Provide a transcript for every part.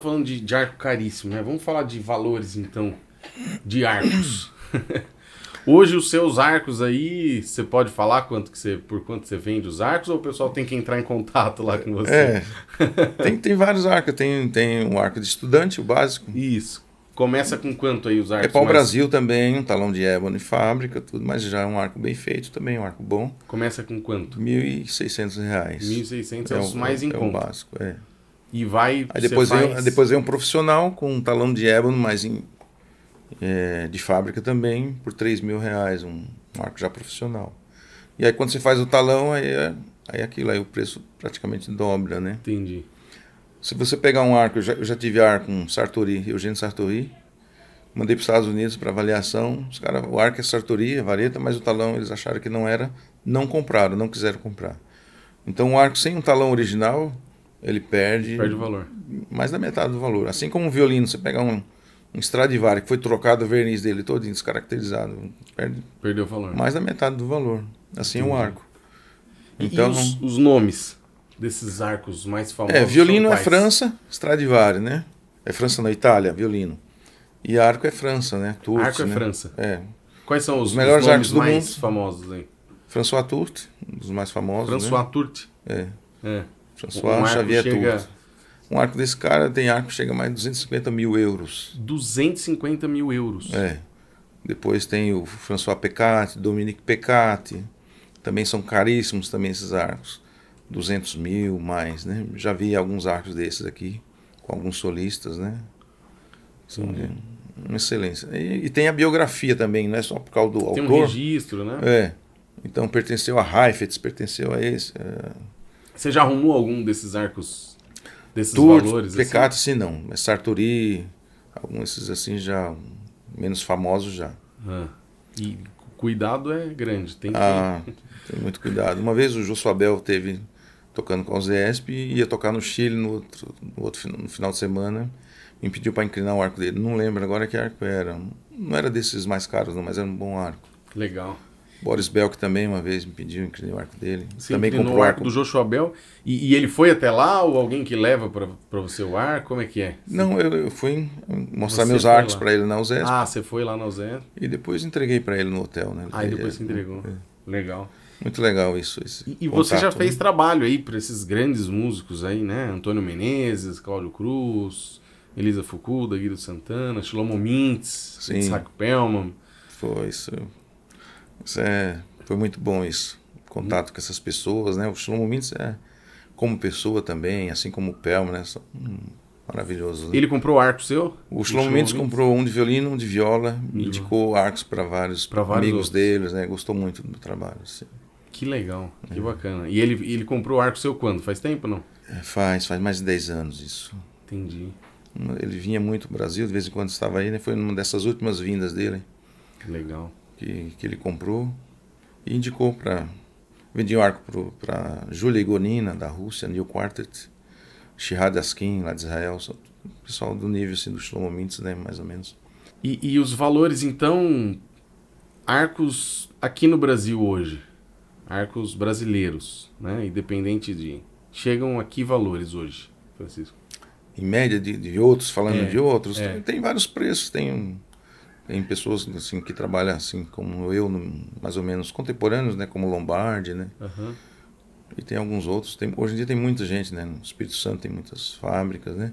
falando de, de, arco caríssimo, né? Vamos falar de valores então, de arcos. Hoje os seus arcos aí, você pode falar quanto que você, por quanto você vende os arcos ou o pessoal tem que entrar em contato lá com você? É, tem, tem vários arcos, tem, tem um arco de estudante, o básico. Isso. Começa com quanto aí os arcos? É para o mais... Brasil também, um talão de ébano fábrica, tudo, mas já é um arco bem feito também, um arco bom. Começa com quanto? R$ 1.600. R$ 1.600 é, é o mais é em é conta. É o básico, é. E vai. Aí depois, faz... depois vem um profissional com um talão de ébano, mas em, é, de fábrica também, por 3 mil reais, um, um arco já profissional. E aí quando você faz o talão, aí é, aí é aquilo, aí o preço praticamente dobra, né? Entendi. Se você pegar um arco, eu já, eu já tive arco, com Sartori, Eugênio Sartori, mandei para os Estados Unidos para avaliação. Os cara o arco é Sartori, é vareta, mas o talão eles acharam que não era, não compraram, não quiseram comprar. Então um arco sem um talão original ele perde, perde o valor. mais da metade do valor. Assim como um violino, você pega um, um Stradivari que foi trocado o verniz dele todo descaracterizado, perde perdeu o valor. Mais da metade do valor. Assim é um arco. Então, e os, os, nomes desses arcos mais famosos. É, violino é França, Stradivari, né? É França na Itália, violino. E arco é França, né? arco é né? França. É. Quais são os, os melhores os arcos do mais mundo? famosos aí? François Turte, um dos mais famosos. Né? François né? É. É. François Xavier chega... Um arco desse cara tem arco que chega a mais de 250 mil euros. 250 mil euros. É. Depois tem o François Pecati, Dominique Pecati. Também são caríssimos também esses arcos. 200 mil mais, né? Já vi alguns arcos desses aqui, com alguns solistas, né? São de uma excelência. E, e, tem a biografia também, não é só por causa do tem autor. Tem um registro, né? É. Então pertenceu a Heifetz, pertenceu a esse. É, você já arrumou algum desses arcos, desses valores? Pecato, assim? sim, não. Mas é Sartori, alguns desses assim já menos famosos já. Ah, e cuidado é grande, tem que... Ah, tem muito cuidado. Uma vez o Jô Abel teve tocando com o Zesp e ia tocar no Chile no outro, no outro no final de semana. Me pediu para inclinar o arco dele. Não lembro agora que arco era. Não era desses mais caros, não, mas era um bom arco. Legal. Boris Belk também uma vez me pediu inclinar o arco dele. Sim, também comprou o arco do Joshua Bell. E, e, ele foi até lá ou alguém que leva para você o arco? Como é que é? Não, eu, eu fui mostrar você meus arcos para ele na USESP. Ah, você foi lá na USESP. E depois entreguei para ele no hotel, né? Aí ah, depois você entregou. É. Legal. Muito legal isso. e, e você já fez né? trabalho aí para esses grandes músicos aí, né? Antônio Menezes, Cláudio Cruz, Elisa Fukuda, Guido Santana, Shlomo Mintz, Isaac Pelman. Foi isso. Isso é, foi muito bom isso, contato com essas pessoas, né? O Shlomo Mintz é como pessoa também, assim como o Pelmo, né? Só, hum, maravilhoso. Né? Ele comprou arco seu? O Shlomo Mendes comprou um de violino, um de viola, indicou arcos para vários, vários amigos outros. deles, né? Gostou muito do trabalho. Assim. Que legal, é. que bacana. E ele, ele comprou o arco seu quando? Faz tempo não? É, faz, faz mais de 10 anos isso. Entendi. Ele vinha muito ao Brasil, de vez em quando estava aí, né? Foi uma dessas últimas vindas dele. Legal que, que ele comprou e indicou para. Vendia o arco para Julia Igonina, da Rússia, Neil Quartet, Shihad Askin, lá de Israel, só, pessoal do nível assim, do Shlomo Mintz, né, mais ou menos. E, e os valores, então, arcos aqui no Brasil hoje, arcos brasileiros, né, independente de... Chegam aqui valores hoje, Francisco? Em média de, de outros, falando é, de outros, é. tem, tem vários preços, tem... Um, em pessoas assim que trabalham assim como eu, mais ou menos contemporâneos, né, como Lombardi, né? Uhum. E tem alguns outros. Tem, hoje em dia tem muita gente, né? No Espírito Santo tem muitas fábricas, né?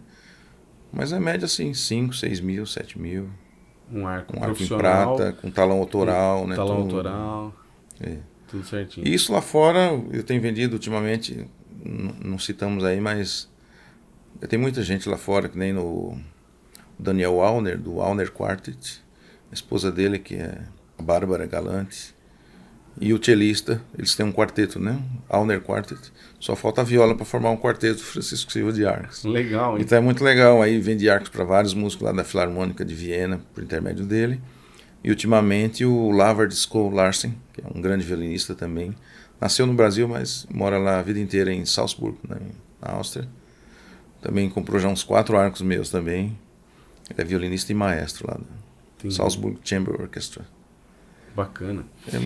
Mas a média assim, 5, 6 mil, 7 mil. Um arco, um arco em prata, com talão autoral, né? Talão tudo, autoral. É. Tudo certinho. E isso lá fora, eu tenho vendido ultimamente, não citamos aí, mas tem muita gente lá fora, que nem no Daniel Alner, do Alner Quartet esposa dele, que é a Bárbara Galantes, e o cellista, eles têm um quarteto, né? Alner Quartet. Só falta a viola para formar um quarteto Francisco Silva de Arcos. Legal, hein? Então é muito legal. Aí vende arcos para vários músicos lá da Filarmônica de Viena, por intermédio dele. E ultimamente o Lavard Skoll Larsen, que é um grande violinista também. Nasceu no Brasil, mas mora lá a vida inteira em Salzburg, né? na Áustria. Também comprou já uns quatro arcos meus também. Ele é violinista e maestro lá né? Entendi. Salzburg Chamber Orchestra. Bacana. É